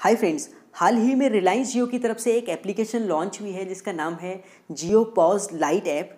hi friends हाल ही में रिलायंस जियो की तरफ से एक एप्लीकेशन लॉन्च हुई है जिसका नाम है जियो पॉज लाइट ऐप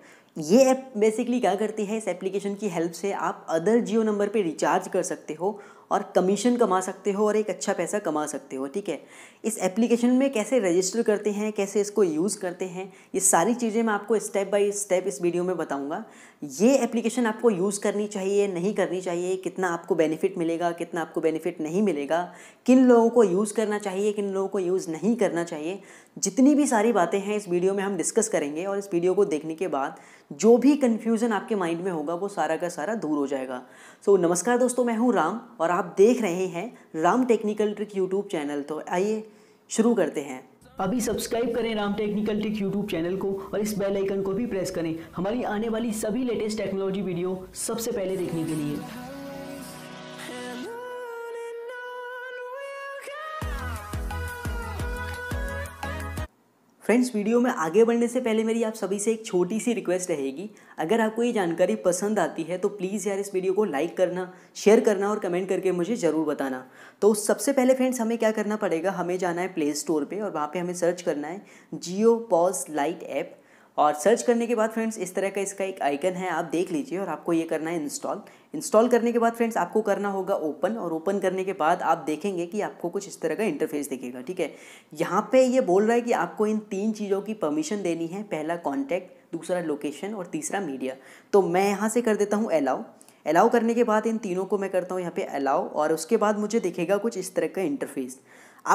ये ऐप बेसिकली क्या करती है इस एप्लीकेशन की हेल्प से आप अदर जियो नंबर पे रिचार्ज कर सकते हो और कमीशन कमा सकते हो और एक अच्छा पैसा कमा सकते हो ठीक है इस एप्लीकेशन में कैसे रजिस्टर करते हैं कैसे इसको यूज़ करते हैं ये सारी चीज़ें मैं आपको स्टेप बाय स्टेप इस वीडियो में बताऊंगा ये एप्लीकेशन आपको यूज़ करनी चाहिए नहीं करनी चाहिए कितना आपको बेनिफिट मिलेगा कितना आपको बेनिफिट नहीं मिलेगा किन लोगों को यूज़ करना चाहिए किन लोगों को यूज़ नहीं करना चाहिए जितनी भी सारी बातें हैं इस वीडियो में हम डिस्कस करेंगे और इस वीडियो को देखने के बाद जो भी कन्फ्यूज़न आपके माइंड में होगा वो सारा का सारा दूर हो जाएगा सो so, नमस्कार दोस्तों मैं हूँ राम और आप देख रहे हैं Ram technical trick YouTube channel तो आइए शुरू करते हैं अभी सब्सक्राइब करें Ram technical trick YouTube channel को और इस बेल आइकन को भी प्रेस करें हमारी आने वाली सभी लेटेस्ट टेक्नोलॉजी वीडियो सबसे पहले देखने के लिए फ्रेंड्स वीडियो में आगे बढ़ने से पहले मेरी आप सभी से एक छोटी सी रिक्वेस्ट रहेगी अगर आपको ये जानकारी पसंद आती है तो प्लीज़ यार इस वीडियो को लाइक करना शेयर करना और कमेंट करके मुझे ज़रूर बताना तो सबसे पहले फ्रेंड्स हमें क्या करना पड़ेगा हमें जाना है प्ले स्टोर पर और वहाँ पर हमें सर्च करना है जियो पॉज लाइट ऐप और सर्च करने के बाद फ्रेंड्स इस तरह का इसका एक आइकन है आप देख लीजिए और आपको ये करना है इंस्टॉल इंस्टॉल करने के बाद फ्रेंड्स आपको करना होगा ओपन और ओपन करने के बाद आप देखेंगे कि आपको कुछ इस तरह का इंटरफेस दिखेगा ठीक है यहाँ पे ये बोल रहा है कि आपको इन तीन चीज़ों की परमिशन देनी है पहला कॉन्टैक्ट दूसरा लोकेशन और तीसरा मीडिया तो मैं यहाँ से कर देता हूँ अलाउ अलाउ करने के बाद इन तीनों को मैं करता हूँ यहाँ पर अलाउ और उसके बाद मुझे दिखेगा कुछ इस तरह का इंटरफेस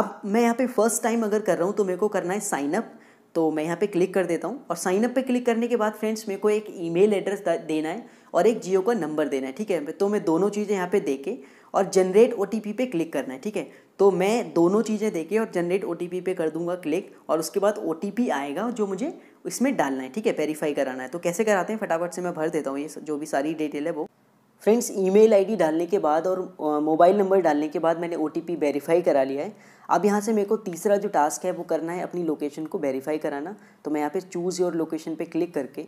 अब मैं यहाँ पर फर्स्ट टाइम अगर कर रहा हूँ तो मेरे को करना है साइनअप तो मैं यहाँ पे क्लिक कर देता हूँ और साइनअप पे क्लिक करने के बाद फ्रेंड्स मेरे को एक ईमेल एड्रेस देना है और एक जियो का नंबर देना है ठीक है तो मैं दोनों चीज़ें यहाँ पे देके और जनरेट ओ पे क्लिक करना है ठीक है तो मैं दोनों चीज़ें देके और जनरेट ओ पे कर दूंगा क्लिक और उसके बाद ओ आएगा जो मुझे इसमें डालना है ठीक है वेरीफाई कराना है तो कैसे कराते हैं फटाफट से मैं भर देता हूँ ये जो भी सारी डिटेल है वो फ्रेंड्स ईमेल आईडी डालने के बाद और मोबाइल नंबर डालने के बाद मैंने ओ वेरीफाई करा लिया है अब यहाँ से मेरे को तीसरा जो टास्क है वो करना है अपनी लोकेशन को वेरीफाई कराना तो मैं यहाँ पे चूज़ योर लोकेशन पे क्लिक करके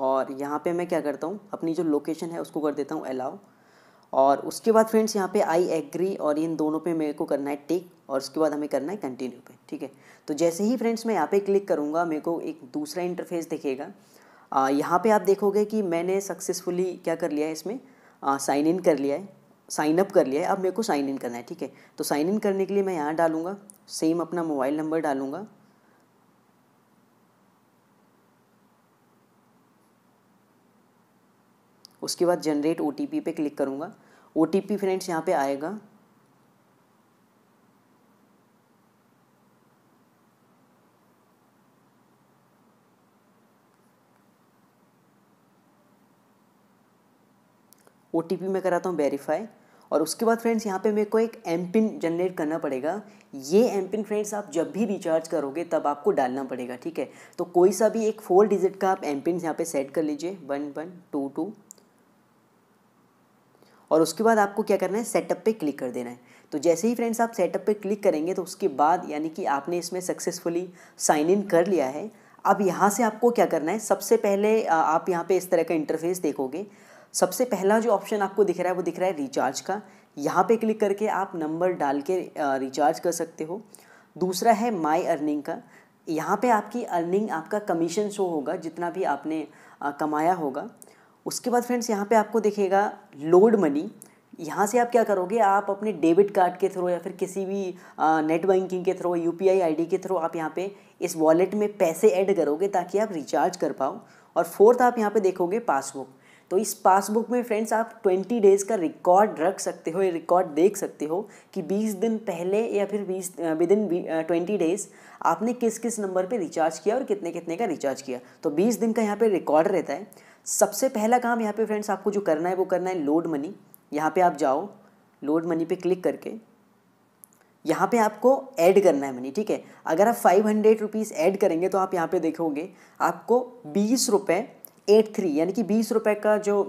और यहाँ पे मैं क्या करता हूँ अपनी जो लोकेशन है उसको कर देता हूँ अलाउ और उसके बाद फ्रेंड्स यहाँ पे आई एग्री और इन दोनों पे मेरे को करना है टिक और उसके बाद हमें करना है कंटिन्यू पे ठीक है तो जैसे ही फ्रेंड्स मैं यहाँ पे क्लिक करूँगा मेरे को एक दूसरा इंटरफेस दिखेगा यहाँ पे आप देखोगे कि मैंने सक्सेसफुली क्या कर लिया है इसमें साइन इन कर लिया है साइन अप कर लिया है अब मेरे को साइन इन करना है ठीक है तो साइन इन करने के लिए मैं यहाँ डालूंगा सेम अपना मोबाइल नंबर डालूंगा उसके बाद जनरेट ओ टी पी पे क्लिक करूँगा ओ टी पी फ्रेंड्स यहाँ पे आएगा ओ टी पी मैं कराता हूँ वेरीफाई और उसके बाद फ्रेंड्स यहाँ पे मेरे को एक एम पिन जनरेट करना पड़ेगा ये एम पिन फ्रेंड्स आप जब भी रिचार्ज करोगे तब आपको डालना पड़ेगा ठीक है तो कोई सा भी एक फोर डिजिट का आप एम पिन यहाँ पे सेट कर लीजिए वन वन टू टू और उसके बाद आपको क्या करना है सेटअप पे क्लिक कर देना है तो जैसे ही फ्रेंड्स आप सेटअप पे क्लिक करेंगे तो उसके बाद यानी कि आपने इसमें सक्सेसफुली साइन इन कर लिया है अब यहाँ से आपको क्या करना है सबसे पहले आप यहाँ पे इस तरह का इंटरफेस देखोगे सबसे पहला जो ऑप्शन आपको दिख रहा है वो दिख रहा है रिचार्ज का यहाँ पे क्लिक करके आप नंबर डाल के रिचार्ज कर सकते हो दूसरा है माई अर्निंग का यहाँ पे आपकी अर्निंग आपका कमीशन शो होगा जितना भी आपने कमाया होगा उसके बाद फ्रेंड्स यहाँ पे आपको दिखेगा लोड मनी यहाँ से आप क्या करोगे आप अपने डेबिट कार्ड के थ्रू या फिर किसी भी नेट बैंकिंग के थ्रू यू पी आई के थ्रू आप यहाँ पर इस वॉलेट में पैसे ऐड करोगे ताकि आप रिचार्ज कर पाओ और फोर्थ आप यहाँ पर देखोगे पासबुक तो इस पासबुक में फ्रेंड्स आप ट्वेंटी डेज़ का रिकॉर्ड रख सकते हो या रिकॉर्ड देख सकते हो कि बीस दिन पहले या फिर बीस विद इन ट्वेंटी डेज़ आपने किस किस नंबर पे रिचार्ज किया और कितने कितने का रिचार्ज किया तो बीस दिन का यहाँ पर रिकॉर्ड रहता है सबसे पहला काम यहाँ पर फ्रेंड्स आपको जो करना है वो करना है लोड मनी यहाँ पर आप जाओ लोड मनी पर क्लिक करके यहाँ पे आपको ऐड करना है मनी ठीक है अगर आप फाइव हंड्रेड रुपीज़ ऐड करेंगे तो आप यहाँ पे देखोगे आपको बीस रुपये एट थ्री यानी कि बीस रुपये का जो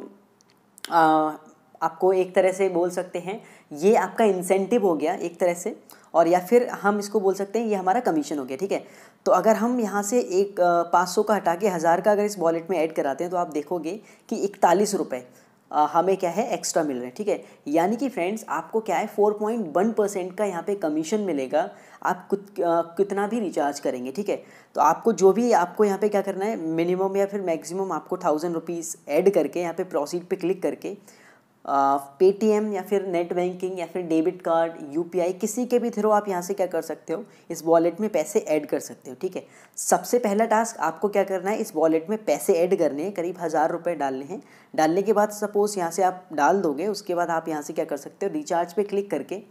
आ, आपको एक तरह से बोल सकते हैं ये आपका इंसेंटिव हो गया एक तरह से और या फिर हम इसको बोल सकते हैं ये हमारा कमीशन हो गया ठीक है तो अगर हम यहाँ से एक पाँच सौ का हटा के हज़ार का अगर इस वॉलेट में ऐड कराते हैं तो आप देखोगे कि इकतालीस रुपये हमें क्या है एक्स्ट्रा मिल रहा है ठीक है यानी कि फ्रेंड्स आपको क्या है फोर पॉइंट वन परसेंट का यहाँ पे कमीशन मिलेगा आप कुछ कितना भी रिचार्ज करेंगे ठीक है तो आपको जो भी आपको यहाँ पे क्या करना है मिनिमम या फिर मैक्सिमम आपको थाउजेंड रुपीज़ ऐड करके यहाँ पे प्रोसीड पे क्लिक करके पेटीएम या फिर नेट बैंकिंग या फिर डेबिट कार्ड यूपीआई किसी के भी थ्रू आप यहाँ से क्या कर सकते हो इस वॉलेट में पैसे ऐड कर सकते हो ठीक है सबसे पहला टास्क आपको क्या करना है इस वॉलेट में पैसे ऐड करने हैं करीब हज़ार रुपये डालने हैं डालने के बाद सपोज़ यहाँ से आप डाल दोगे उसके बाद आप यहाँ से क्या कर सकते हो रिचार्ज पर क्लिक करके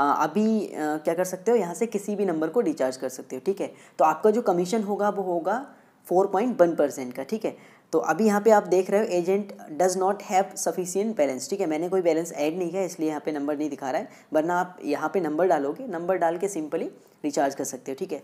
अभी क्या कर सकते हो यहाँ से किसी भी नंबर को रिचार्ज कर सकते हो ठीक है तो आपका जो कमीशन होगा वो होगा फोर पॉइंट वन परसेंट का ठीक है तो अभी यहाँ पे आप देख रहे हो agent does not have sufficient balance ठीक है मैंने कोई बैलेंस ऐड नहीं किया इसलिए यहाँ पे नंबर नहीं दिखा रहा है वरना आप यहाँ पे नंबर डालोगे नंबर डाल के सिंपली रिचार्ज कर सकते हो ठीक है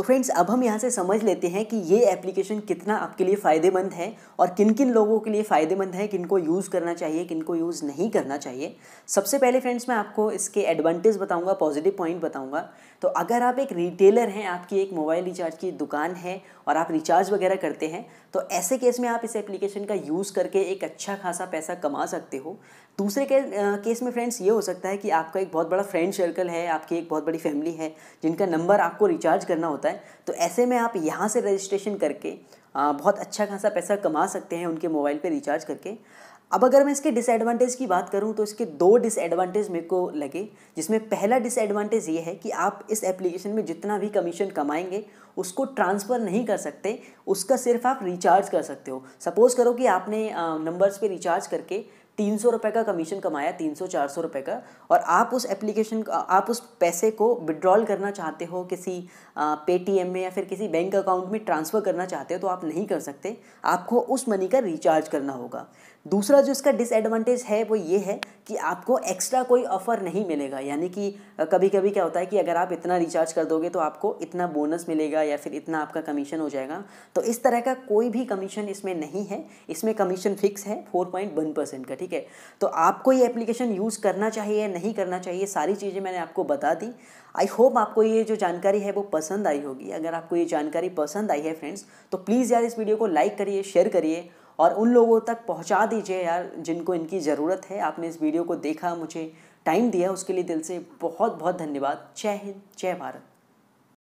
तो फ्रेंड्स अब हम यहाँ से समझ लेते हैं कि ये एप्लीकेशन कितना आपके लिए फ़ायदेमंद है और किन किन लोगों के लिए फ़ायदेमंद है किनको यूज़ करना चाहिए किनको यूज़ नहीं करना चाहिए सबसे पहले फ्रेंड्स मैं आपको इसके एडवांटेज बताऊँगा पॉजिटिव पॉइंट बताऊँगा तो अगर आप एक रिटेलर हैं आपकी एक मोबाइल रिचार्ज की दुकान है और आप रिचार्ज वगैरह करते हैं तो ऐसे केस में आप इस एप्लीकेशन का यूज़ करके एक अच्छा खासा पैसा कमा सकते हो दूसरे के, आ, केस में फ्रेंड्स ये हो सकता है कि आपका एक बहुत बड़ा फ्रेंड सर्कल है आपकी एक बहुत बड़ी फैमिली है जिनका नंबर आपको रिचार्ज करना होता है जाता है तो ऐसे में आप यहाँ से रजिस्ट्रेशन करके बहुत अच्छा खासा पैसा कमा सकते हैं उनके मोबाइल पर रिचार्ज करके अब अगर मैं इसके डिसएडवांटेज की बात करूं तो इसके दो डिसएडवांटेज मेरे को लगे जिसमें पहला डिसएडवांटेज ये है कि आप इस एप्लीकेशन में जितना भी कमीशन कमाएंगे उसको ट्रांसफ़र नहीं कर सकते उसका सिर्फ आप रिचार्ज कर सकते हो सपोज़ करो कि आपने नंबर्स पे रिचार्ज करके तीन सौ रुपये का कमीशन कमाया तीन सौ चार सौ रुपये का और आप उस एप्लीकेशन आप उस पैसे को विड्रॉल करना चाहते हो किसी पेटीएम में या फिर किसी बैंक अकाउंट में ट्रांसफ़र करना चाहते हो तो आप नहीं कर सकते आपको उस मनी का रिचार्ज करना होगा दूसरा जो इसका डिसएडवांटेज है वो ये है कि आपको एक्स्ट्रा कोई ऑफ़र नहीं मिलेगा यानी कि कभी कभी क्या होता है कि अगर आप इतना रिचार्ज कर दोगे तो आपको इतना बोनस मिलेगा या फिर इतना आपका कमीशन हो जाएगा तो इस तरह का कोई भी कमीशन इसमें नहीं है इसमें कमीशन फिक्स है फोर पॉइंट वन परसेंट का ठीक है तो आपको ये एप्लीकेशन यूज़ करना चाहिए नहीं करना चाहिए सारी चीज़ें मैंने आपको बता दी आई होप आपको ये जो जानकारी है वो पसंद आई होगी अगर आपको ये जानकारी पसंद आई है फ्रेंड्स तो प्लीज़ यार इस वीडियो को लाइक करिए शेयर करिए और उन लोगों तक पहुंचा दीजिए यार जिनको इनकी ज़रूरत है आपने इस वीडियो को देखा मुझे टाइम दिया उसके लिए दिल से बहुत बहुत धन्यवाद जय हिंद जय भारत